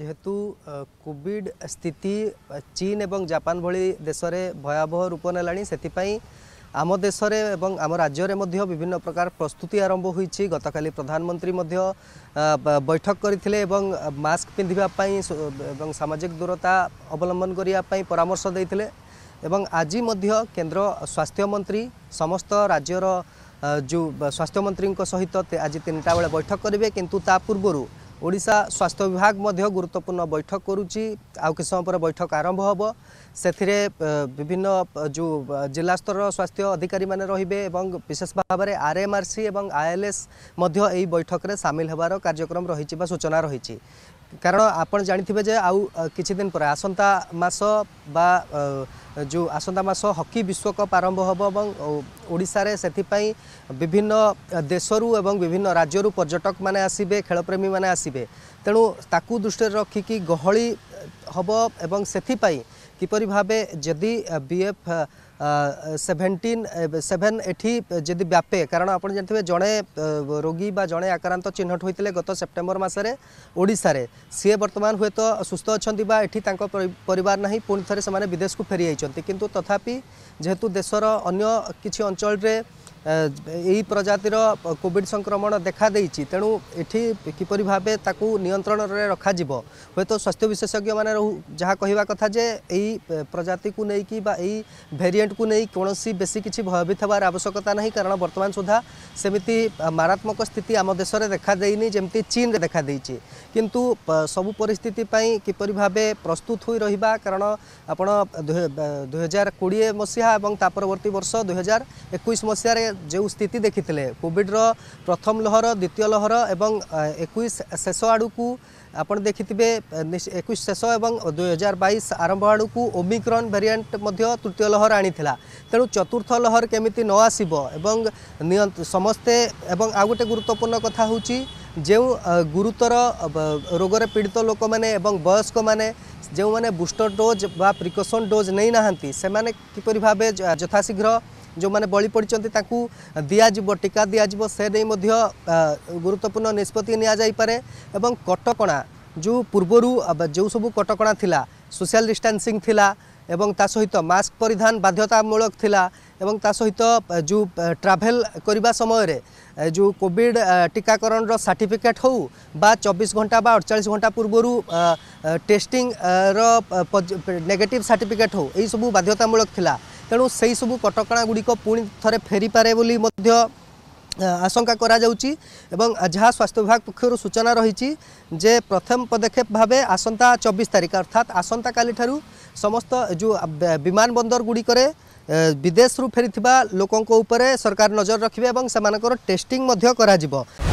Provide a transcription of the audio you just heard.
যেহেতু কোভিড স্থিতি চীন এবং জাপান ভি দেশের ভয়াবহ রূপ নেলা সেপাই আম দেশের এবং আম রাজ্যের মধ্যে বিভিন্ন প্রকার প্রস্তুতি আরম্ভ হয়েছে গতকালি প্রধানমন্ত্রী মধ্যে বৈঠক করে এবং মাস্ক পিঁধিবা এবং সামাজিক দূরতা অবলম্বন করা পরামর্শ দিয়ে এবং আজি মধ্য কেন্দ্র স্বাস্থ্যমন্ত্রী সমস্ত রাজ্যর যে স্বাস্থ্যমন্ত্রী সহিত আজি তিনটা বেড়ে বৈঠক করবে কিন্তু তা পূর্বর ଓଡ଼ିଶା ସ୍ୱାସ୍ଥ୍ୟ ବିଭାଗ ମଧ୍ୟ ଗୁରୁତ୍ୱପୂର୍ଣ୍ଣ ବୈଠକ କରୁଛି ଆଉ କିଛି ସମୟ ପରେ ବୈଠକ ଆରମ୍ଭ ହେବ ସେଥିରେ ବିଭିନ୍ନ ଯେଉଁ ଜିଲ୍ଲାସ୍ତରର ସ୍ୱାସ୍ଥ୍ୟ ଅଧିକାରୀମାନେ ରହିବେ ଏବଂ ବିଶେଷ ଭାବରେ ଆର୍ଏମ୍ଆର୍ସି ଏବଂ ଆଇଏଲ୍ଏସ୍ ମଧ୍ୟ ଏହି ବୈଠକରେ ସାମିଲ ହେବାର କାର୍ଯ୍ୟକ୍ରମ ରହିଛି ବା ସୂଚନା ରହିଛି କାରଣ ଆପଣ ଜାଣିଥିବେ ଯେ ଆଉ କିଛି ଦିନ ପରେ ଆସନ୍ତା ମାସ ବା ଯେଉଁ ଆସନ୍ତା ମାସ ହକି ବିଶ୍ୱକପ୍ ଆରମ୍ଭ ହେବ ଏବଂ ଓଡ଼ିଶାରେ ସେଥିପାଇଁ ବିଭିନ୍ନ ଦେଶରୁ ଏବଂ ବିଭିନ୍ନ ରାଜ୍ୟରୁ ପର୍ଯ୍ୟଟକମାନେ ଆସିବେ ଖେଳପ୍ରେମୀମାନେ ଆସିବେ ତେଣୁ ତାକୁ ଦୃଷ୍ଟିରେ ରଖିକି ଗହଳି হব এবং সেপাই কিপর ভাবে যদি বিএফ সেভেন্টিন সেভেন এটি যদি ব্যাপে কারণ আপনার জানিবে জনে রোগী বা জনে আক্রান্ত চিহ্নট হয়েছিল গত সেপ্টেম্বর মাসে ওড়শার সিএ বর্তমান হুয়েত সুস্থ অনেক বা এটি তাঁর পরিবার না পুঁ সে বিদেশ ফেরি যাই কিন্তু তথাপি যেহেতু দেশর অন্য কিছু অঞ্চলের এই প্রজাতির কোভিড সংক্রমণ দেখাদেইছি তেণু এটি কিপর ভাবে তাকে নিয়ন্ত্রণের রখাযিব হয়তো স্বাস্থ্য বিশেষজ্ঞ মানে যা কহা কথা যে এই প্রজাতি কু নেই বা এই ভেরিয়েন্ট কু নেই কোণী বেশি কিছু ভয়ভীত হওয়ার আবশ্যকতা না কারণ বর্তমান সুদ্ধা সেমিতি মারাত্মক স্থিতি আম দেশের দেখাদেইনি যেমি চীনরে দেখাদেইছি কিন্তু সবু পরিস্থিতি কিপর ভাবে প্রস্তুত হয়ে রহবা কারণ আপনার দুই হাজার কোড়িয়ে মসিহা এবং তা পরবর্তী বর্ষ দুই হাজার একুশ ଯେଉଁ ସ୍ଥିତି ଦେଖିଥିଲେ କୋଭିଡ଼ର ପ୍ରଥମ ଲହର ଦ୍ୱିତୀୟ ଲହର ଏବଂ ଏକୋଇଶ ଶେଷ ଆଡ଼କୁ ଆପଣ ଦେଖିଥିବେ ଏକୋଇଶ ଶେଷ ଏବଂ ଦୁଇହଜାର ବାଇଶ ଆରମ୍ଭ ଆଡ଼କୁ ଓମିକ୍ରନ୍ ଭେରିଆଣ୍ଟ ମଧ୍ୟ ତୃତୀୟ ଲହର ଆଣିଥିଲା ତେଣୁ ଚତୁର୍ଥ ଲହର କେମିତି ନ ଆସିବ ଏବଂ ସମସ୍ତେ ଏବଂ ଆଉ ଗୋଟେ ଗୁରୁତ୍ୱପୂର୍ଣ୍ଣ କଥା ହେଉଛି ଯେଉଁ ଗୁରୁତର ରୋଗରେ ପୀଡ଼ିତ ଲୋକମାନେ ଏବଂ ବୟସ୍କମାନେ ଯେଉଁମାନେ ବୁଷ୍ଟର ଡୋଜ୍ ବା ପ୍ରିକସନ୍ ଡୋଜ୍ ନେଇନାହାନ୍ତି ସେମାନେ କିପରି ଭାବେ ଯଥାଶୀଘ୍ର ଯେଉଁମାନେ ବଳି ପଡ଼ିଛନ୍ତି ତାଙ୍କୁ ଦିଆଯିବ ଟିକା ଦିଆଯିବ ସେ ନେଇ ମଧ୍ୟ ଗୁରୁତ୍ୱପୂର୍ଣ୍ଣ ନିଷ୍ପତ୍ତି ନିଆଯାଇପାରେ ଏବଂ କଟକଣା ଯେଉଁ ପୂର୍ବରୁ ଯେଉଁ ସବୁ କଟକଣା ଥିଲା ସୋସିଆଲ ଡିଷ୍ଟାନ୍ସିଂ ଥିଲା ଏବଂ ତା ସହିତ ମାସ୍କ ପରିଧାନ ବାଧ୍ୟତାମୂଳକ ଥିଲା ଏବଂ ତା ସହିତ ଯେଉଁ ଟ୍ରାଭେଲ୍ କରିବା ସମୟରେ ଯେଉଁ କୋଭିଡ଼ ଟିକାକରଣର ସାର୍ଟିଫିକେଟ୍ ହେଉ ବା ଚବିଶ ଘଣ୍ଟା ବା ଅଡ଼ଚାଳିଶ ଘଣ୍ଟା ପୂର୍ବରୁ ଟେଷ୍ଟିଂର ନେଗେଟିଭ୍ ସାର୍ଟିଫିକେଟ୍ ହେଉ ଏହିସବୁ ବାଧ୍ୟତାମୂଳକ ଥିଲା ତେଣୁ ସେହିସବୁ କଟକଣାଗୁଡ଼ିକ ପୁଣି ଥରେ ଫେରିପାରେ ବୋଲି ମଧ୍ୟ ଆଶଙ୍କା କରାଯାଉଛି ଏବଂ ଯାହା ସ୍ୱାସ୍ଥ୍ୟ ବିଭାଗ ପକ୍ଷରୁ ସୂଚନା ରହିଛି ଯେ ପ୍ରଥମ ପଦକ୍ଷେପ ଭାବେ ଆସନ୍ତା ଚବିଶ ତାରିଖ ଅର୍ଥାତ୍ ଆସନ୍ତାକାଲିଠାରୁ ସମସ୍ତ ଯେଉଁ ବିମାନ ବନ୍ଦର ଗୁଡ଼ିକରେ ବିଦେଶରୁ ଫେରିଥିବା ଲୋକଙ୍କ ଉପରେ ସରକାର ନଜର ରଖିବେ ଏବଂ ସେମାନଙ୍କର ଟେଷ୍ଟିଂ ମଧ୍ୟ କରାଯିବ